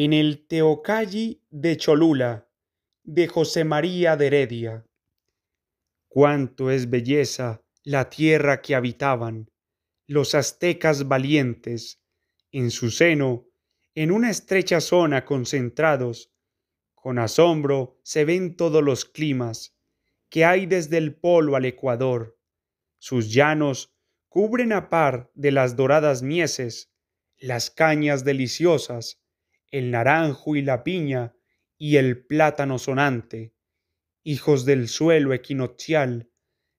en el Teocalli de Cholula, de José María de Heredia. Cuánto es belleza la tierra que habitaban los aztecas valientes, en su seno, en una estrecha zona concentrados, con asombro se ven todos los climas que hay desde el polo al ecuador. Sus llanos cubren a par de las doradas mieses, las cañas deliciosas, el naranjo y la piña y el plátano sonante, hijos del suelo equinoccial,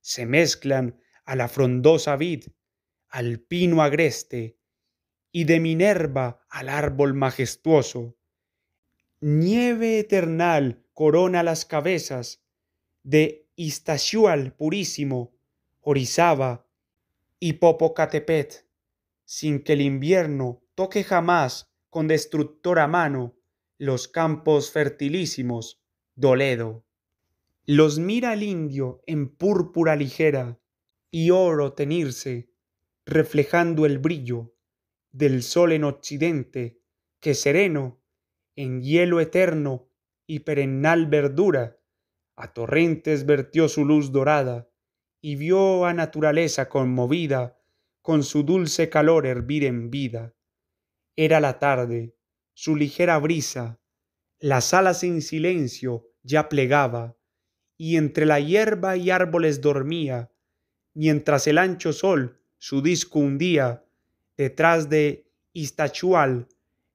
se mezclan a la frondosa vid, al pino agreste, y de Minerva al árbol majestuoso. Nieve eternal corona las cabezas de Istachual purísimo, Orizaba y Popocatepet, sin que el invierno toque jamás con destructora mano los campos fertilísimos, Doledo. Los mira el indio en púrpura ligera y oro tenirse, reflejando el brillo del sol en occidente, que sereno, en hielo eterno y perennal verdura, a torrentes vertió su luz dorada, y vio a naturaleza conmovida con su dulce calor hervir en vida. Era la tarde, su ligera brisa, las alas en silencio ya plegaba, y entre la hierba y árboles dormía, mientras el ancho sol su disco hundía, detrás de istachual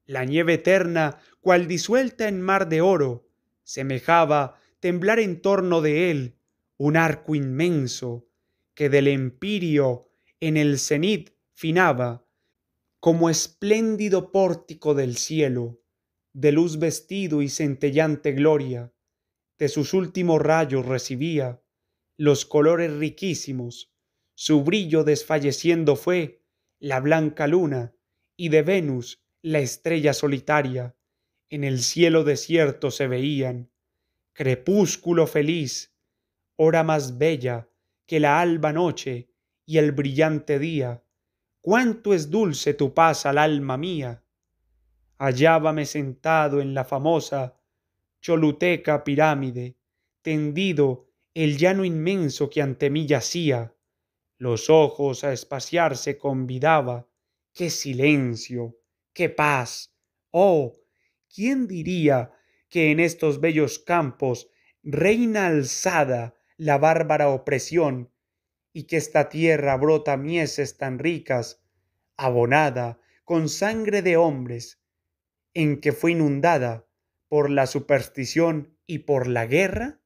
la nieve eterna, cual disuelta en mar de oro, semejaba temblar en torno de él un arco inmenso que del empirio en el cenit finaba como espléndido pórtico del cielo, de luz vestido y centellante gloria, de sus últimos rayos recibía los colores riquísimos, su brillo desfalleciendo fue la blanca luna y de Venus la estrella solitaria, en el cielo desierto se veían, crepúsculo feliz, hora más bella que la alba noche y el brillante día, cuánto es dulce tu paz al alma mía. Hallábame sentado en la famosa Choluteca pirámide, tendido el llano inmenso que ante mí yacía. Los ojos a espaciarse convidaba. ¡Qué silencio! ¡Qué paz! ¡Oh! ¿Quién diría que en estos bellos campos reina alzada la bárbara opresión y que esta tierra brota mieses tan ricas, abonada con sangre de hombres, en que fue inundada por la superstición y por la guerra?